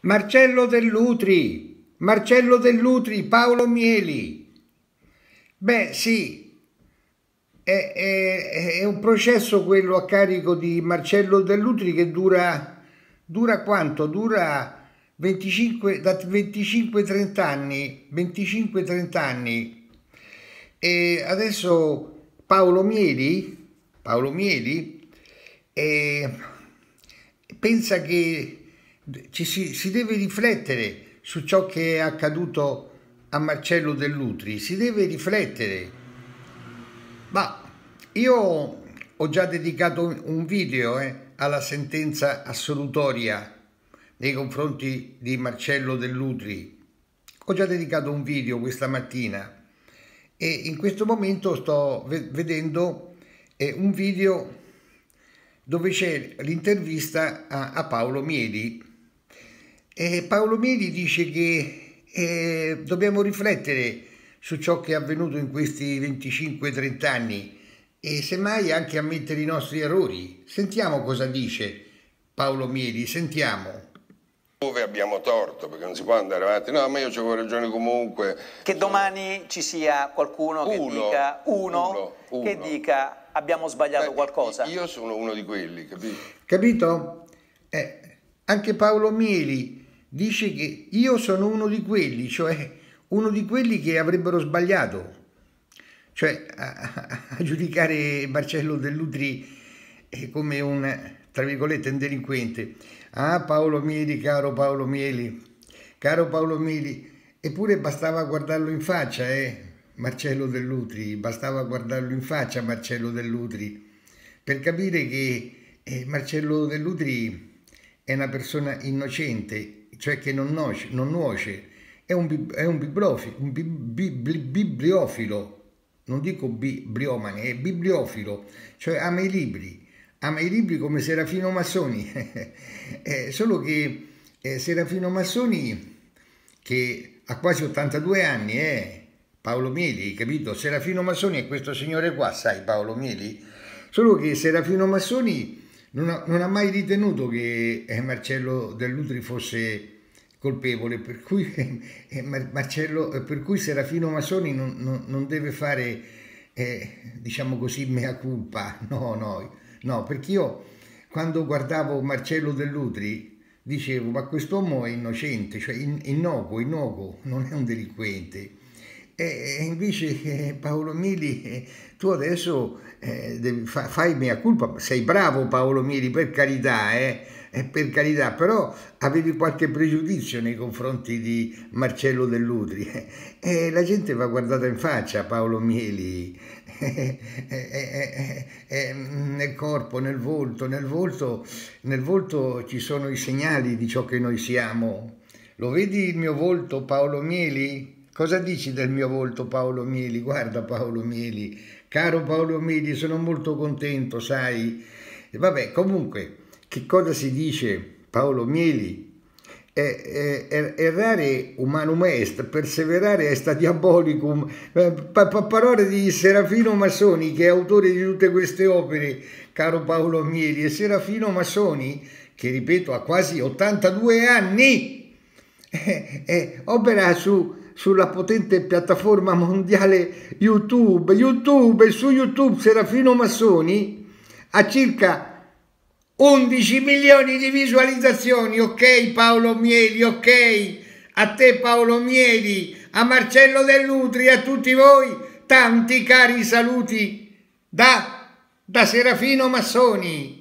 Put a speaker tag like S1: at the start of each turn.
S1: Marcello Dell'Utri, Marcello Dell'Utri, Paolo Mieli. Beh sì, è, è, è, un processo quello a carico di Marcello Dell'Utri che dura, dura quanto? Dura 25, da 25-30 anni, 25-30 anni. E adesso Paolo Mieli, Paolo Mieli eh, pensa che ci si, si deve riflettere su ciò che è accaduto a Marcello Dell'Utri, si deve riflettere. Ma io ho già dedicato un video eh, alla sentenza assolutoria nei confronti di Marcello Dell'Utri. Ho già dedicato un video questa mattina e in questo momento sto vedendo eh, un video dove c'è l'intervista a, a Paolo Miedi e Paolo Mieli dice che eh, dobbiamo riflettere su ciò che è avvenuto in questi 25-30 anni e semmai anche ammettere i nostri errori. Sentiamo cosa dice Paolo Mieli, sentiamo. Dove abbiamo torto, perché non si può andare avanti, no, ma io avevo ragione comunque. Che domani ci sia qualcuno uno, che dica uno, uno, uno, che dica abbiamo sbagliato Beh, qualcosa. Io sono uno di quelli, capito? Capito? Eh, anche Paolo Mieli dice che io sono uno di quelli, cioè uno di quelli che avrebbero sbagliato. Cioè a, a giudicare Marcello Dell'Utri eh, come un, tra virgolette, un delinquente. Ah Paolo Mieli, caro Paolo Mieli, caro Paolo Mieli, eppure bastava guardarlo in faccia, eh? Marcello Dell'Utri, bastava guardarlo in faccia Marcello Dell'Utri per capire che eh, Marcello Dell'Utri è una persona innocente cioè che non nuoce, non nuoce. È, un, è un, bibliofi, un bi, bi, bi, bibliofilo, non dico bibliomane, è bibliofilo, cioè ama i libri, ama i libri come Serafino Massoni, eh, solo che eh, Serafino Massoni che ha quasi 82 anni, eh, Paolo Mieli, capito? Serafino Massoni è questo signore qua, sai Paolo Mieli? Solo che Serafino Massoni non ha, non ha, mai ritenuto che eh, Marcello Dell'Utri fosse colpevole, per cui, eh, Marcello, eh, per cui Serafino Masoni non, non, non deve fare, eh, diciamo così, mea culpa. No, no, no, perché io quando guardavo Marcello Dell'Utri dicevo, ma quest'uomo è innocente, cioè innocuo, innocuo, non è un delinquente. E invece eh, Paolo Mili, eh, tu adesso eh, devi, fai mia colpa, sei bravo Paolo Mili, per carità, eh, per carità, però avevi qualche pregiudizio nei confronti di Marcello Dell'Utri. E la gente va guardata in faccia Paolo Mili, mm, nel corpo, nel volto, nel volto, nel volto ci sono i segnali di ciò che noi siamo. Lo vedi il mio volto Paolo Mieli? Cosa dici del mio volto Paolo Mieli? Guarda Paolo Mieli, caro Paolo Mieli, sono molto contento, sai. vabbè, comunque, che cosa si dice Paolo Mieli? errare umanum est, perseverare est diabolicum, eh, parole di Serafino Massoni che è autore di tutte queste opere, caro Paolo Mieli, e Serafino Massoni che ripeto ha quasi 82 anni, eh, eh, opera su sulla potente piattaforma mondiale YouTube. YouTube, su YouTube Serafino Massoni ha circa 11 milioni di visualizzazioni, ok Paolo Mieli, ok a te Paolo Mieli, a Marcello Dell'Utri, a tutti voi, tanti cari saluti da, da Serafino Massoni.